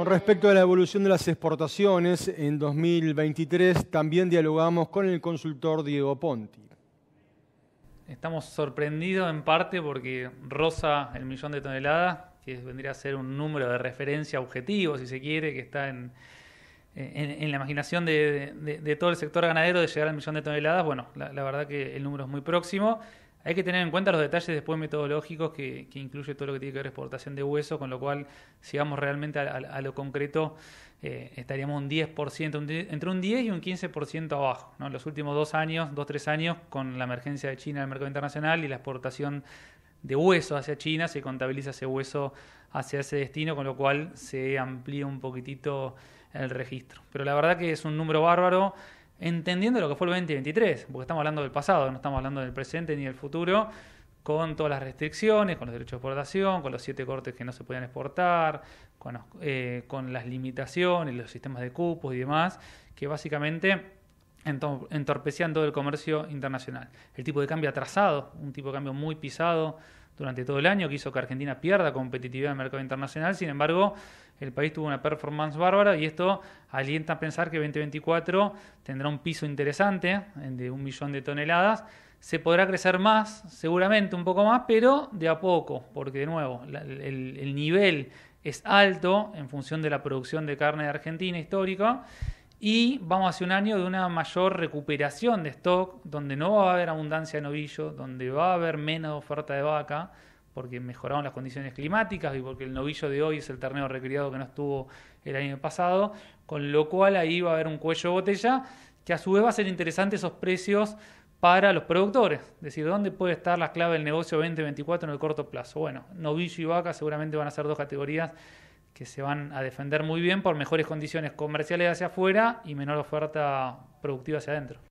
Con respecto a la evolución de las exportaciones, en 2023 también dialogamos con el consultor Diego Ponti. Estamos sorprendidos en parte porque rosa el millón de toneladas, que vendría a ser un número de referencia objetivo, si se quiere, que está en, la imaginación de, todo el sector ganadero de llegar al millón de toneladas. Bueno, la, la verdad que el número es muy próximo. Hay que tener en cuenta los detalles después metodológicos que, incluye todo lo que tiene que ver exportación de hueso, con lo cual, si vamos realmente a, lo concreto, eh, estaríamos un 10%, entre un 10 y un 15% abajo. En Los últimos dos años, dos, tres años, con la emergencia de China en el mercado internacional y la exportación de hueso hacia China, se contabiliza ese hueso hacia ese destino, con lo cual se amplía un poquitito el registro. Pero la verdad que es un número bárbaro entendiendo lo que fue el 2023, porque estamos hablando del pasado, no estamos hablando del presente ni del futuro, con todas las restricciones, con los derechos de exportación, con los siete cortes que no se podían exportar, con, eh, con las limitaciones, los sistemas de cupos y demás, que básicamente entorpecían todo el comercio internacional. El tipo de cambio atrasado, un tipo de cambio muy pisado durante todo el año, que hizo que Argentina pierda competitividad en el mercado internacional, sin embargo, el país tuvo una performance bárbara y esto alienta a pensar que 2024 tendrá un piso interesante de un millón de toneladas. Se podrá crecer más, seguramente un poco más, pero de a poco, porque de nuevo, el, el nivel es alto en función de la producción de carne de Argentina histórica y vamos hacia un año de una mayor recuperación de stock, donde no va a haber abundancia de novillo, donde va a haber menos oferta de vaca, porque mejoraron las condiciones climáticas y porque el novillo de hoy es el ternero recriado que no estuvo el año pasado, con lo cual ahí va a haber un cuello de botella que a su vez va a ser interesante esos precios para los productores. Es decir, ¿dónde puede estar la clave del negocio 2024 en el corto plazo? Bueno, novillo y vaca seguramente van a ser dos categorías que se van a defender muy bien por mejores condiciones comerciales hacia afuera y menor oferta productiva hacia adentro.